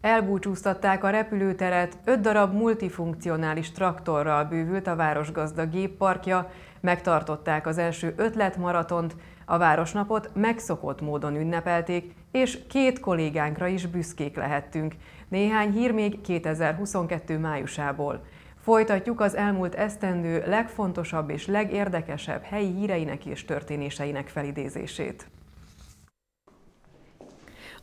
Elbúcsúztatták a repülőteret, öt darab multifunkcionális traktorral bővült a Városgazda gépparkja, megtartották az első ötletmaratont, a Városnapot megszokott módon ünnepelték, és két kollégánkra is büszkék lehettünk. Néhány hír még 2022 májusából. Folytatjuk az elmúlt esztendő legfontosabb és legérdekesebb helyi híreinek és történéseinek felidézését.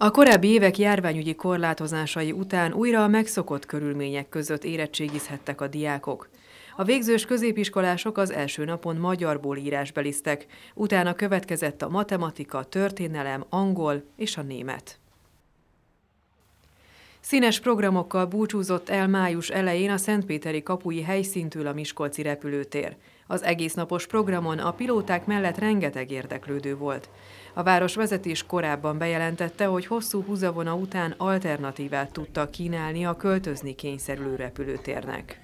A korábbi évek járványügyi korlátozásai után újra a megszokott körülmények között érettségizhettek a diákok. A végzős középiskolások az első napon magyarból írásbeliztek, utána következett a matematika, történelem, angol és a német. Színes programokkal búcsúzott el május elején a Szentpéteri kapui helyszíntől a Miskolci repülőtér. Az egész napos programon a pilóták mellett rengeteg érdeklődő volt. A városvezetés korábban bejelentette, hogy hosszú húzavona után alternatívát tudta kínálni a költözni kényszerülő repülőtérnek.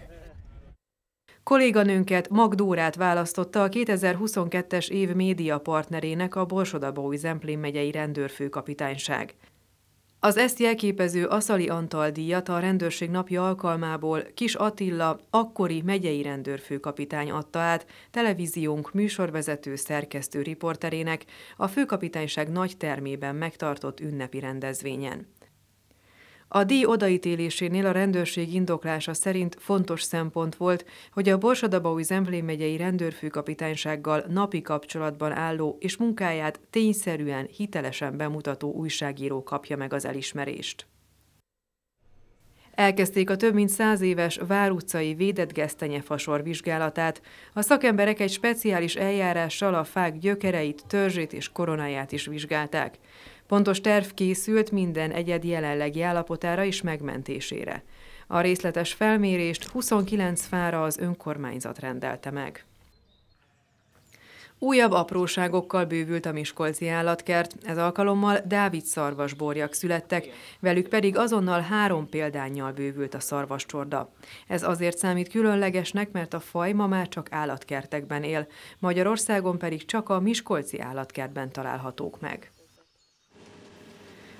Kolléganőnket, Magdórát választotta a 2022-es év médiapartnerének a Borsodabói Zemplén megyei rendőrfőkapitányság. Az ezt jelképező Aszali Antal díjat a rendőrség napja alkalmából Kis Attila, akkori megyei rendőrfőkapitány adta át televíziónk műsorvezető szerkesztő riporterének a főkapitányság nagy termében megtartott ünnepi rendezvényen. A díj odaítélésénél a rendőrség indoklása szerint fontos szempont volt, hogy a Borsodabaui Zemplén megyei rendőrfőkapitánysággal napi kapcsolatban álló és munkáját tényszerűen, hitelesen bemutató újságíró kapja meg az elismerést. Elkezdték a több mint száz éves Vár utcai védett gesztenyefasor vizsgálatát. A szakemberek egy speciális eljárással a fák gyökereit, törzsét és koronáját is vizsgálták. Pontos terv készült minden egyed jelenlegi állapotára és megmentésére. A részletes felmérést 29 fára az önkormányzat rendelte meg. Újabb apróságokkal bővült a Miskolci állatkert, ez alkalommal Dávid szarvasborjak születtek, velük pedig azonnal három példányjal bővült a szarvascsorda. Ez azért számít különlegesnek, mert a faj ma már csak állatkertekben él, Magyarországon pedig csak a Miskolci állatkertben találhatók meg.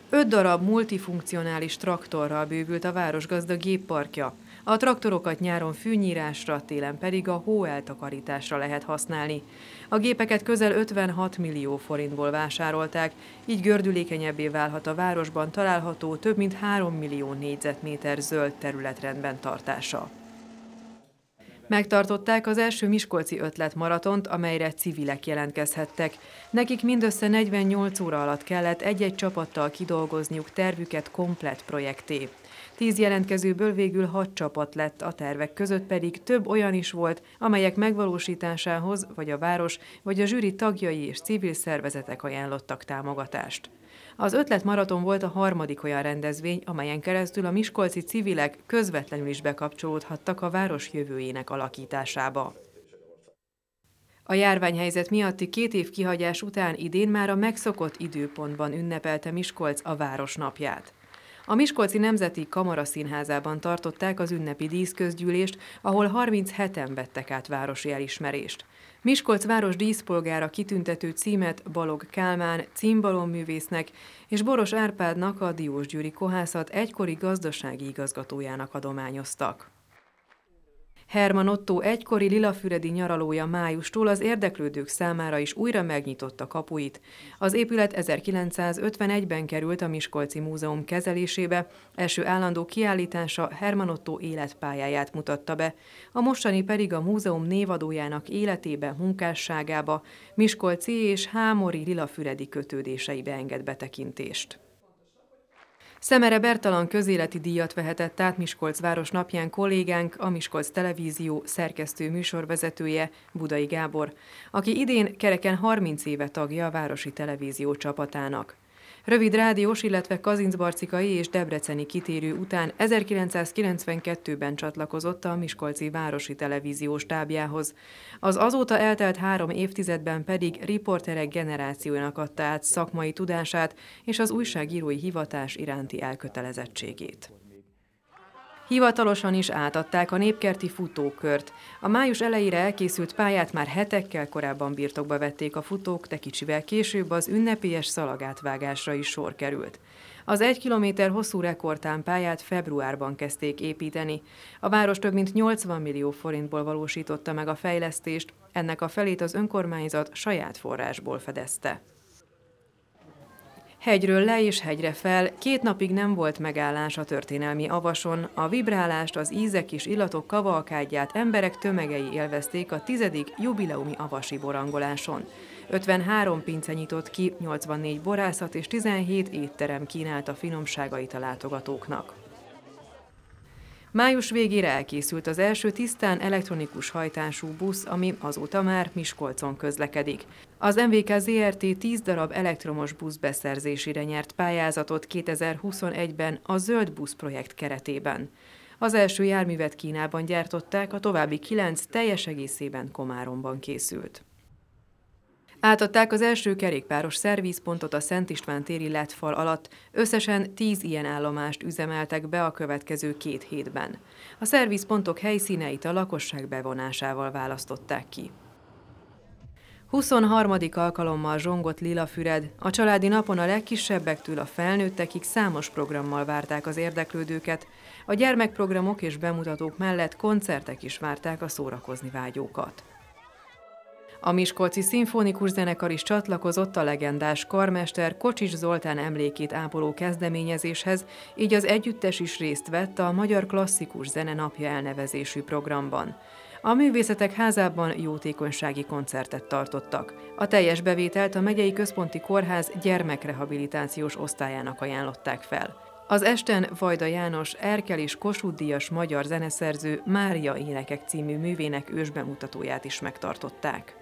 Öt darab multifunkcionális traktorral bővült a városgazda gépparkja. A traktorokat nyáron fűnyírásra, télen pedig a hó eltakarításra lehet használni. A gépeket közel 56 millió forintból vásárolták, így gördülékenyebbé válhat a városban található több mint 3 millió négyzetméter zöld területrendben tartása. Megtartották az első Miskolci ötletmaratont, amelyre civilek jelentkezhettek. Nekik mindössze 48 óra alatt kellett egy-egy csapattal kidolgozniuk tervüket komplett projekté. Tíz jelentkezőből végül hat csapat lett, a tervek között pedig több olyan is volt, amelyek megvalósításához vagy a város, vagy a zsűri tagjai és civil szervezetek ajánlottak támogatást. Az ötlet maraton volt a harmadik olyan rendezvény, amelyen keresztül a miskolci civilek közvetlenül is bekapcsolódhattak a város jövőjének alakításába. A járványhelyzet miatti két év kihagyás után idén már a megszokott időpontban ünnepelte Miskolc a város napját. A Miskolci Nemzeti Kamara Színházában tartották az ünnepi díszközgyűlést, ahol 37-en vettek át városi elismerést. Miskolc város díszpolgára kitüntető címet Balog Kálmán címbalomművésznek és Boros Árpádnak a Gyuri Kohászat egykori gazdasági igazgatójának adományoztak. Herman Otto egykori lilafüredi nyaralója májustól az érdeklődők számára is újra megnyitotta kapuit. Az épület 1951-ben került a Miskolci Múzeum kezelésébe, első állandó kiállítása Herman Otto életpályáját mutatta be, a mostani pedig a múzeum névadójának életébe, munkásságába, Miskolci és Hámori lilafüredi kötődéseibe enged betekintést. Szemere Bertalan közéleti díjat vehetett át Miskolc város napján kollégánk, a Miskolc Televízió szerkesztő műsorvezetője Budai Gábor, aki idén kereken 30 éve tagja a Városi Televízió csapatának. Rövid rádiós, illetve kazincbarcikai és debreceni kitérő után 1992-ben csatlakozott a Miskolci Városi Televízió stábjához. Az azóta eltelt három évtizedben pedig riporterek generációjának adta át szakmai tudását és az újságírói hivatás iránti elkötelezettségét. Hivatalosan is átadták a népkerti futókört. A május elejére elkészült pályát már hetekkel korábban birtokba vették a futók, de kicsivel később az ünnepélyes szalagátvágásra is sor került. Az egy kilométer hosszú pályát februárban kezdték építeni. A város több mint 80 millió forintból valósította meg a fejlesztést, ennek a felét az önkormányzat saját forrásból fedezte. Hegyről le és hegyre fel, két napig nem volt megállás a történelmi avason, a vibrálást, az ízek és illatok kavalkádját emberek tömegei élvezték a tizedik jubileumi avasi borangoláson. 53 pince nyitott ki, 84 borászat és 17 étterem kínálta finomságait a látogatóknak. Május végére elkészült az első tisztán elektronikus hajtású busz, ami azóta már Miskolcon közlekedik. Az MVK ZRT 10 darab elektromos busz beszerzésére nyert pályázatot 2021-ben a Zöld Busz projekt keretében. Az első járművet Kínában gyártották, a további kilenc teljes egészében Komáromban készült. Átadták az első kerékpáros szervízpontot a Szent István téri letfal alatt. Összesen tíz ilyen állomást üzemeltek be a következő két hétben. A szervízpontok helyszíneit a lakosság bevonásával választották ki. 23. alkalommal zsongott Lilafüred. A családi napon a legkisebbektől a felnőttekig számos programmal várták az érdeklődőket. A gyermekprogramok és bemutatók mellett koncertek is várták a szórakozni vágyókat. A Miskolci Szimfonikus Zenekar is csatlakozott a legendás karmester Kocsis Zoltán emlékét ápoló kezdeményezéshez, így az együttes is részt vett a Magyar Klasszikus Zene Napja elnevezésű programban. A Művészetek Házában jótékonysági koncertet tartottak. A teljes bevételt a Megyei Központi Kórház gyermekrehabilitációs osztályának ajánlották fel. Az esten Vajda János Erkel és Kossuth Díjas magyar zeneszerző Mária Énekek című művének ősbemutatóját is megtartották.